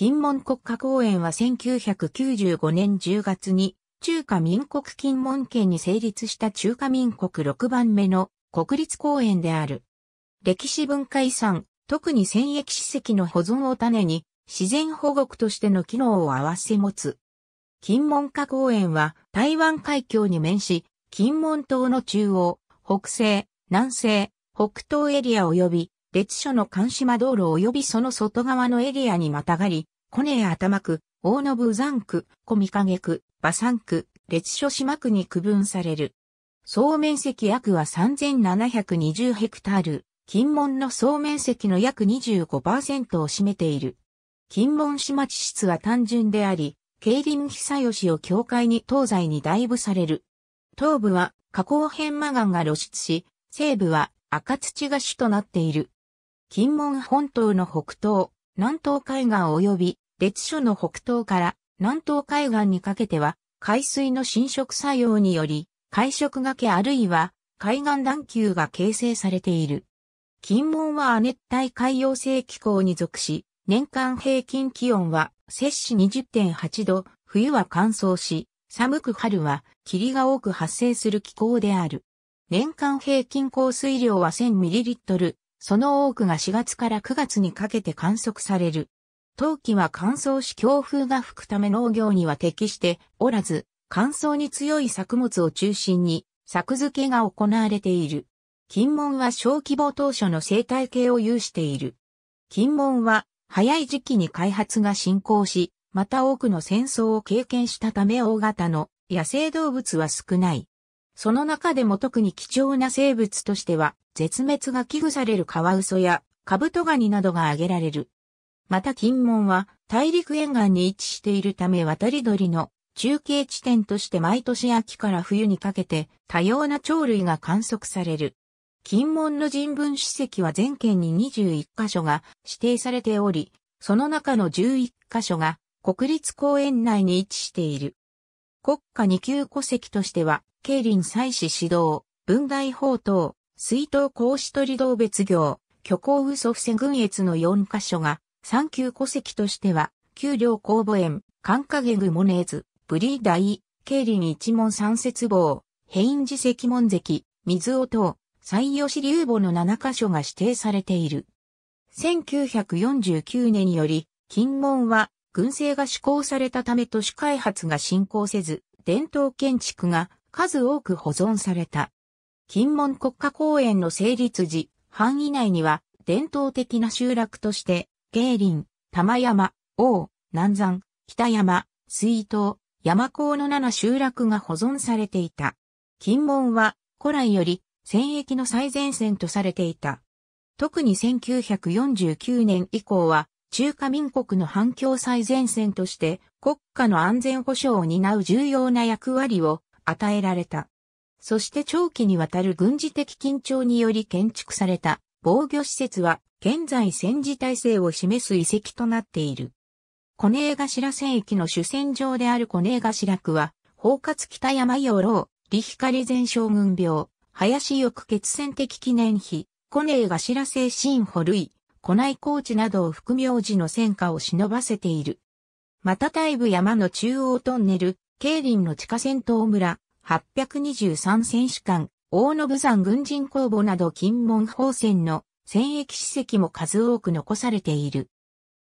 金門国家公園は1995年10月に中華民国金門県に成立した中華民国6番目の国立公園である。歴史文化遺産、特に戦役史跡の保存を種に自然保護区としての機能を合わせ持つ。金門家公園は台湾海峡に面し、金門島の中央、北西、南西、北東エリア及び列所の監視間道路及びその外側のエリアにまたがり、コネア頭区、大野部山区、小見影区、馬山区、列所島区に区分される。総面積約は3720ヘクタール、金門の総面積の約25%を占めている。金門島地質は単純であり、競輪久吉を境界に東西に大部される。東部は工片マ魔岩が露出し、西部は赤土が主となっている。金門本島の北東、南東海岸及び、列所の北東から南東海岸にかけては、海水の浸食作用により、海食崖あるいは海岸段丘が形成されている。金門は亜熱帯海洋性気候に属し、年間平均気温は摂氏20.8度、冬は乾燥し、寒く春は霧が多く発生する気候である。年間平均降水量は1 0 0 0トル、その多くが4月から9月にかけて観測される。冬季は乾燥し強風が吹くため農業には適しておらず、乾燥に強い作物を中心に作付けが行われている。金門は小規模当初の生態系を有している。金門は早い時期に開発が進行し、また多くの戦争を経験したため大型の野生動物は少ない。その中でも特に貴重な生物としては、絶滅が危惧されるカワウソやカブトガニなどが挙げられる。また金門は大陸沿岸に位置しているため渡り鳥の中継地点として毎年秋から冬にかけて多様な鳥類が観測される。金門の人文史跡は全県に21カ所が指定されており、その中の11カ所が国立公園内に位置している。国家2級戸籍としては競林祭祀指導、文大法等、水道公子取道別業、虚構嘘伏正軍越の4カ所が、三級戸籍としては、給料公募園、寒影具モネーズ、ブリーダイ、経理一門三節棒、ヘイン寺石門石、水尾等、西吉流墓の7カ所が指定されている。1949年により、金門は、軍政が施行されたため都市開発が進行せず、伝統建築が数多く保存された。金門国家公園の成立時、範囲内には伝統的な集落として、芸林、玉山、王、南山、北山、水東、山高の7集落が保存されていた。金門は古来より戦役の最前線とされていた。特に1949年以降は中華民国の反共最前線として国家の安全保障を担う重要な役割を与えられた。そして長期にわたる軍事的緊張により建築された防御施設は現在戦時体制を示す遺跡となっている。コネーガシラ戦役の主戦場であるコネーガシラ区は、包括北山養老、カリ前将軍病、林翼血戦的記念碑、コネーガシラ製新保類、古内高地などを含名字の戦果を忍ばせている。また大部山の中央トンネル、慶林の地下戦闘村、823戦士館、大野武山軍人公墓など金門方船の戦役史跡も数多く残されている。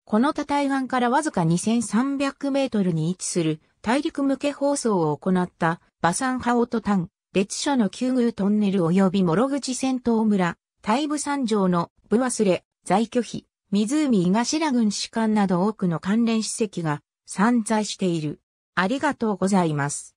この多対岸からわずか2300メートルに位置する大陸向け放送を行った馬山ハオトタン、列車の旧宮トンネル及び諸口戦闘村、大部山上の部忘れ、在居費、湖井頭郡士官など多くの関連史跡が散在している。ありがとうございます。